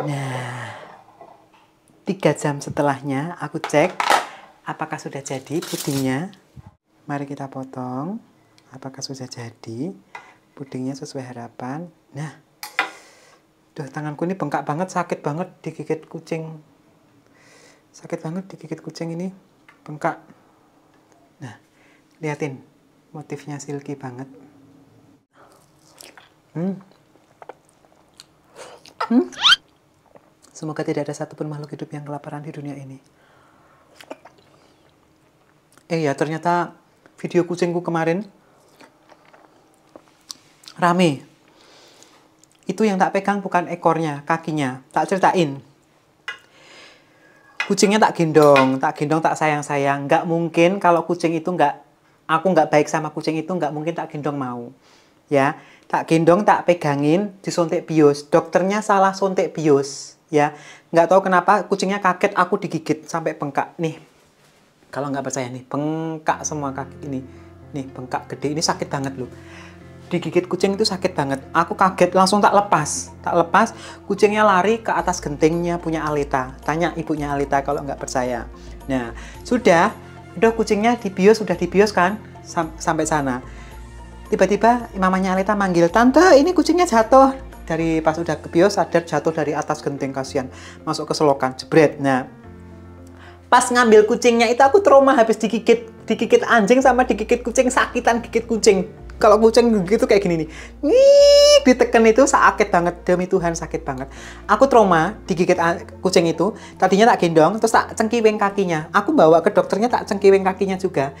Nah, tiga jam setelahnya aku cek apakah sudah jadi pudingnya. Mari kita potong. Apakah sudah jadi pudingnya sesuai harapan? Nah, duh tanganku ini bengkak banget, sakit banget digigit kucing. Sakit banget digigit kucing ini, bengkak. Nah, liatin motifnya silky banget. Hmm. Hmm. Semoga tidak ada satupun makhluk hidup yang kelaparan di dunia ini. Eh ya, ternyata video kucingku kemarin rame. Itu yang tak pegang bukan ekornya, kakinya. Tak ceritain. Kucingnya tak gendong, tak gendong, tak sayang-sayang. Gak mungkin kalau kucing itu gak aku gak baik sama kucing itu gak mungkin tak gendong mau. Ya, tak gendong, tak pegangin, disuntik bius. Dokternya salah suntik bius ya nggak tahu kenapa kucingnya kaget aku digigit sampai bengkak nih kalau nggak percaya nih bengkak semua kaki ini nih bengkak gede ini sakit banget loh digigit kucing itu sakit banget aku kaget langsung tak lepas tak lepas kucingnya lari ke atas gentingnya punya Alita tanya ibunya Alita kalau nggak percaya nah sudah udah kucingnya dibius sudah dibius kan Sam sampai sana tiba-tiba mamanya Alita manggil tante ini kucingnya jatuh dari pas udah ke bios sadar jatuh dari atas genting kasihan masuk ke selokan jebret nah pas ngambil kucingnya itu aku trauma habis digigit digigit anjing sama digigit kucing sakitan gigit kucing kalau kucing gitu kayak gini nih nih diteken itu sakit banget demi Tuhan sakit banget aku trauma digigit kucing itu tadinya tak gendong terus tak cengkiweng kakinya aku bawa ke dokternya tak cengkiweng kakinya juga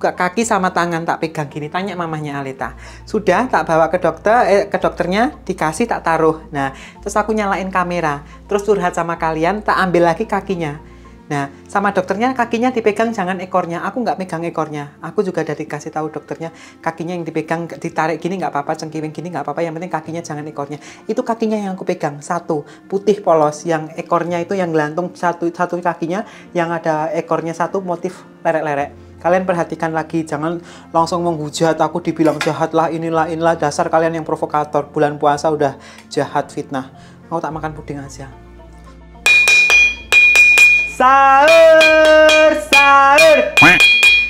kaki sama tangan tak pegang gini tanya mamahnya Alita sudah tak bawa ke dokter eh, ke dokternya dikasih tak taruh nah terus aku nyalain kamera terus curhat sama kalian tak ambil lagi kakinya Nah, sama dokternya kakinya dipegang jangan ekornya. Aku nggak pegang ekornya. Aku juga dari kasih tahu dokternya kakinya yang dipegang ditarik gini nggak apa-apa, cengkiwing gini nggak apa-apa. Yang penting kakinya jangan ekornya. Itu kakinya yang aku pegang satu putih polos, yang ekornya itu yang gelantung satu satu kakinya yang ada ekornya satu motif lerek-lerek. Kalian perhatikan lagi, jangan langsung menghujat, aku dibilang jahat lah, inilah, inilah, dasar kalian yang provokator. Bulan puasa udah jahat fitnah. Mau tak makan puding aja. Sahur, sahur,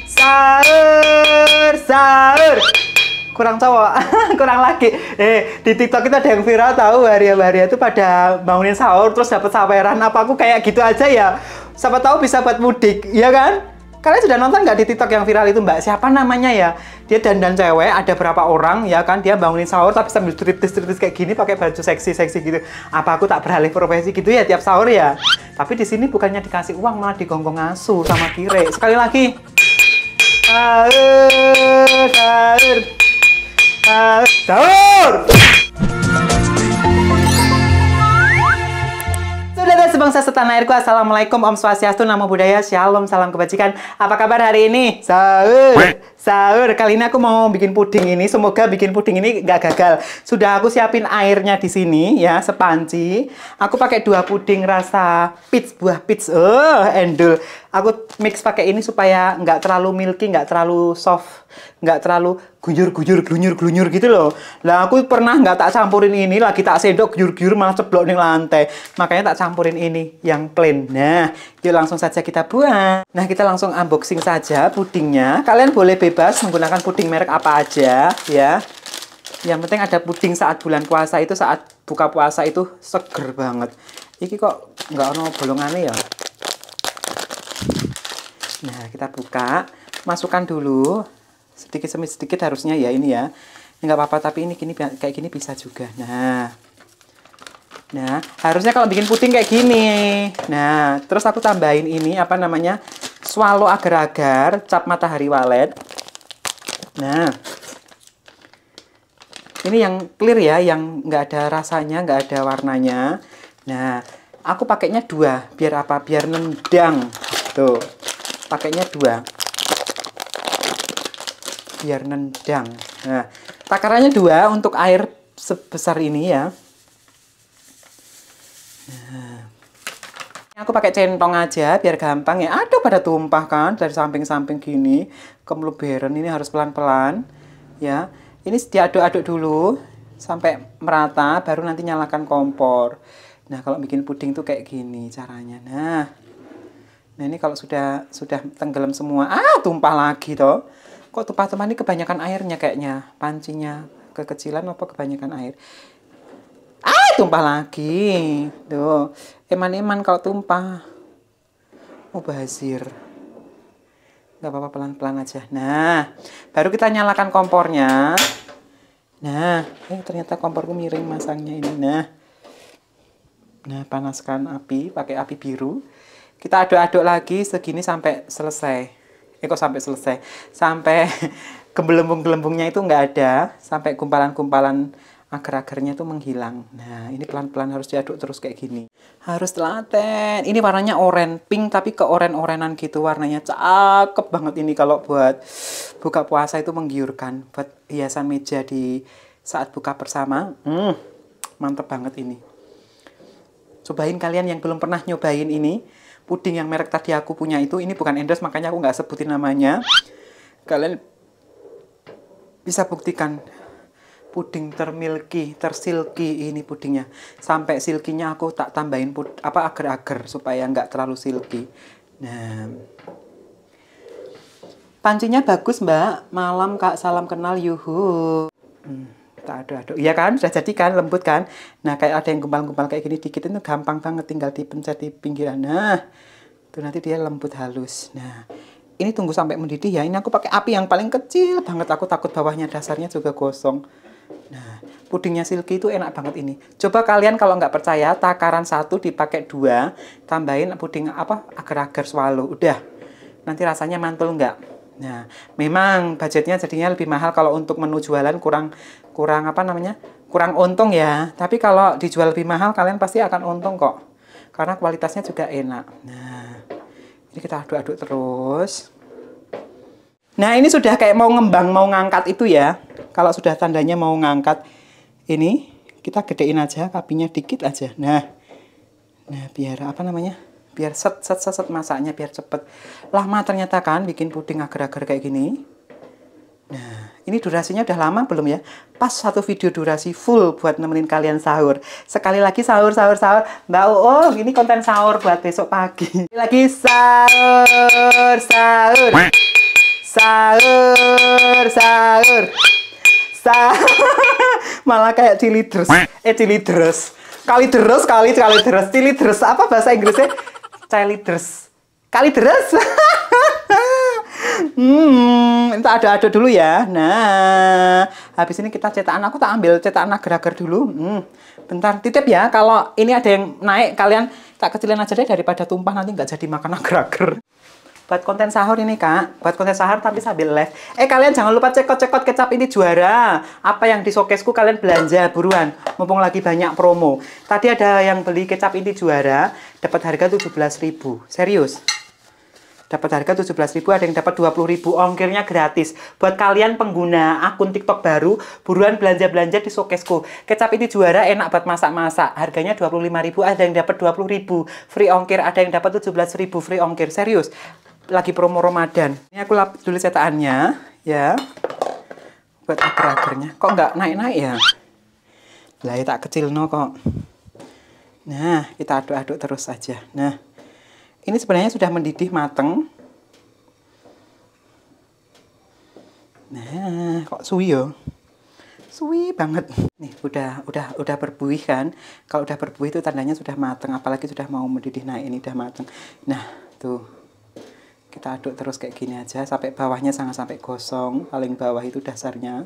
sahur, sahur. Kurang cowok, kurang lagi. Eh, di TikTok kita ada yang viral tahu hari-hari itu pada bangunin sahur terus dapat saweran. Apa aku kayak gitu aja ya? siapa tahu bisa buat mudik, ya kan? Kalian sudah nonton nggak di TikTok yang viral itu mbak? Siapa namanya ya? Dia dandan cewek, ada berapa orang ya kan? Dia bangunin sahur tapi sambil triptis-triptis kayak gini pakai baju seksi-seksi gitu. Apa aku tak beralih profesi gitu ya tiap sahur ya? Tapi di sini bukannya dikasih uang malah digonggong asuh sama kire. Sekali lagi. Sahur, sahur, sahur. bangsa setan airku, Assalamualaikum, Om Swastiastu, nama budaya Shalom, Salam Kebajikan. Apa kabar hari ini? Sahur! Sahur! Kali ini aku mau bikin puding ini, semoga bikin puding ini gak gagal. Sudah aku siapin airnya di sini, ya, sepanci. Aku pakai dua puding rasa peach, buah peach. Oh, endul aku mix pakai ini supaya nggak terlalu milky, nggak terlalu soft, nggak terlalu guyur-guyur, glunyur-glunyur gitu loh. Nah, aku pernah nggak tak campurin ini, lagi tak sendok, guyur-guyur malah ceblok nih lantai. Makanya tak campurin ini, yang plain. Nah, yuk langsung saja kita buat. Nah, kita langsung unboxing saja pudingnya. Kalian boleh bebas menggunakan puding merek apa aja, ya. Yang penting ada puding saat bulan puasa itu, saat buka puasa itu seger banget. Iki kok nggak mau bolongannya ya? Nah, kita buka, masukkan dulu sedikit demi sedikit harusnya ya ini ya. Enggak ya, apa-apa tapi ini gini kayak gini bisa juga. Nah. Nah, harusnya kalau bikin puting kayak gini. Nah, terus aku tambahin ini apa namanya? Swallow agar-agar cap matahari walet. Nah. Ini yang clear ya, yang nggak ada rasanya, nggak ada warnanya. Nah, aku pakainya dua biar apa biar nendang tuh pakainya dua biar nendang nah takarannya dua untuk air sebesar ini ya nah, aku pakai centong aja biar gampang ya aduh pada tumpah kan dari samping-samping gini kemeluberan ini harus pelan-pelan ya ini diaduk-aduk dulu sampai merata baru nanti nyalakan kompor nah kalau bikin puding tuh kayak gini caranya nah Nah ini kalau sudah sudah tenggelam semua, ah tumpah lagi toh. Kok tumpah-tumpah ini kebanyakan airnya kayaknya, pancinya kekecilan apa kebanyakan air. Ah tumpah lagi, tuh. Eman-eman kalau tumpah, Oh bazir. Gak apa-apa pelan-pelan aja. Nah, baru kita nyalakan kompornya. Nah, eh ternyata komporku miring masangnya ini. Nah, nah panaskan api pakai api biru kita aduk-aduk lagi segini sampai selesai eh kok sampai selesai sampai gelembung-gelembungnya itu nggak ada sampai gumpalan-gumpalan agar-agarnya itu menghilang nah ini pelan-pelan harus diaduk terus kayak gini harus telaten ini warnanya oranye pink tapi ke oranye orenan gitu warnanya cakep banget ini kalau buat buka puasa itu menggiurkan buat hiasan meja di saat buka bersama hmm, mantep banget ini cobain kalian yang belum pernah nyobain ini puding yang merek tadi aku punya itu ini bukan endorse makanya aku nggak sebutin namanya kalian bisa buktikan puding termilki tersilki ini pudingnya sampai silkinya aku tak tambahin put apa agar-agar supaya nggak terlalu silky nah pancinya bagus mbak malam kak salam kenal yuhu hmm kita aduk-aduk ya kan sudah jadi kan lembut kan nah kayak ada yang gumpal-gumpal kayak gini dikit itu gampang banget tinggal dipencet di pinggiran nah itu nanti dia lembut halus nah ini tunggu sampai mendidih ya ini aku pakai api yang paling kecil banget aku takut bawahnya dasarnya juga gosong nah pudingnya silky itu enak banget ini coba kalian kalau nggak percaya takaran satu dipakai dua tambahin puding apa agar-agar swallow udah nanti rasanya mantul nggak Nah, memang budgetnya jadinya lebih mahal kalau untuk menu jualan kurang kurang apa namanya? kurang untung ya. Tapi kalau dijual lebih mahal kalian pasti akan untung kok. Karena kualitasnya juga enak. Nah, ini kita aduk-aduk terus. Nah, ini sudah kayak mau ngembang, mau ngangkat itu ya. Kalau sudah tandanya mau ngangkat ini, kita gedein aja, kapinya dikit aja. Nah, nah biar apa namanya? biar set set set, set masaknya biar cepet lama ternyata kan bikin puding agar-agar kayak gini nah ini durasinya udah lama belum ya pas satu video durasi full buat nemenin kalian sahur sekali lagi sahur sahur sahur mbak oh ini konten sahur buat besok pagi lagi sahur sahur sahur sahur malah kayak chili terus eh chili terus kali terus kali kali terus chili terus apa bahasa Inggrisnya kali Caliders? hmm, kita ada-ada dulu ya. Nah, habis ini kita cetakan. Aku tak ambil cetakan agar-agar dulu. Hmm, bentar, titip ya. Kalau ini ada yang naik, kalian tak kecilin aja deh daripada tumpah nanti nggak jadi makan agar-agar. Buat konten sahur ini kak, buat konten sahur tapi sambil live. Eh kalian jangan lupa cekot-cekot kecap ini juara. Apa yang di showcaseku kalian belanja buruan, mumpung lagi banyak promo. Tadi ada yang beli kecap ini juara, dapat harga 17.000 serius dapat harga 17.000 ada yang dapat 20.000 ongkirnya gratis buat kalian pengguna akun TikTok baru buruan belanja-belanja di Sokesku kecap ini juara enak buat masak-masak harganya 25.000 ada yang dapat 20.000 free ongkir ada yang dapat 17.000 free ongkir serius lagi promo Ramadan ini aku lap dulu cetakannya ya buat akhir akhirnya. kok nggak naik-naik ya lah ya tak kecil no kok Nah, kita aduk-aduk terus saja. Nah, ini sebenarnya sudah mendidih mateng. Nah, kok suwi yo? Suwi banget. Nih, udah udah udah berbuih kan? Kalau udah berbuih itu tandanya sudah mateng, apalagi sudah mau mendidih. Nah, ini udah mateng. Nah, tuh kita aduk terus kayak gini aja sampai bawahnya sangat sampai gosong paling bawah itu dasarnya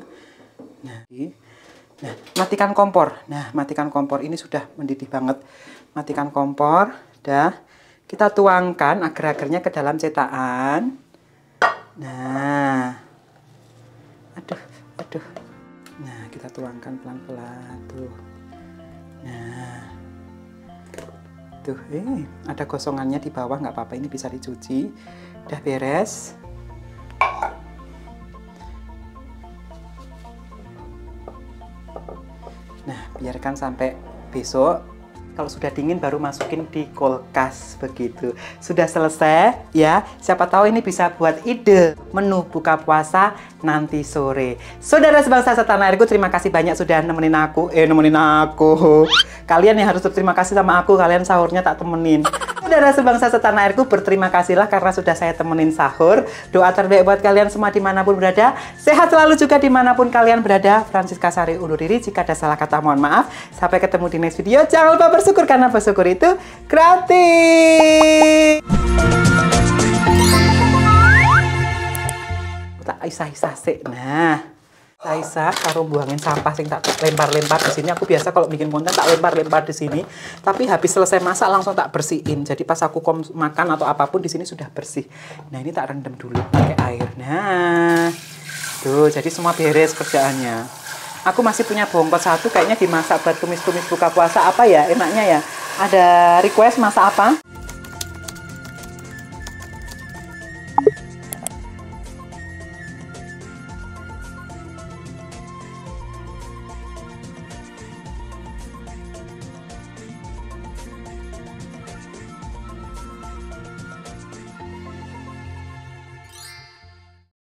nah Nah, matikan kompor. Nah, matikan kompor ini sudah mendidih banget. Matikan kompor. Dah. Kita tuangkan agar-agarnya ke dalam cetakan. Nah. Aduh, aduh. Nah, kita tuangkan pelan-pelan tuh. Nah. Tuh, eh, ada gosongannya di bawah nggak apa-apa. Ini bisa dicuci. Udah beres. biarkan sampai besok kalau sudah dingin baru masukin di kulkas begitu sudah selesai ya siapa tahu ini bisa buat ide menu buka puasa nanti sore saudara sebangsa setanah airku terima kasih banyak sudah nemenin aku eh nemenin aku kalian yang harus terima kasih sama aku kalian sahurnya tak temenin saudara sebangsa setanah airku, berterima kasihlah karena sudah saya temenin sahur. Doa terbaik buat kalian semua dimanapun berada. Sehat selalu juga dimanapun kalian berada. Francisca Sari undur diri. Jika ada salah kata, mohon maaf. Sampai ketemu di next video. Jangan lupa bersyukur karena bersyukur itu gratis. Tak isah-isah sih. Nah. Taisa, nah, taruh buangin sampah sing tak lempar-lempar di sini. Aku biasa kalau bikin konten tak lempar-lempar di sini. Tapi habis selesai masak langsung tak bersihin. Jadi pas aku kom makan atau apapun di sini sudah bersih. Nah ini tak rendam dulu pakai air. Nah, tuh jadi semua beres kerjaannya. Aku masih punya bongkot satu kayaknya dimasak buat tumis-tumis buka puasa apa ya enaknya ya. Ada request masak apa?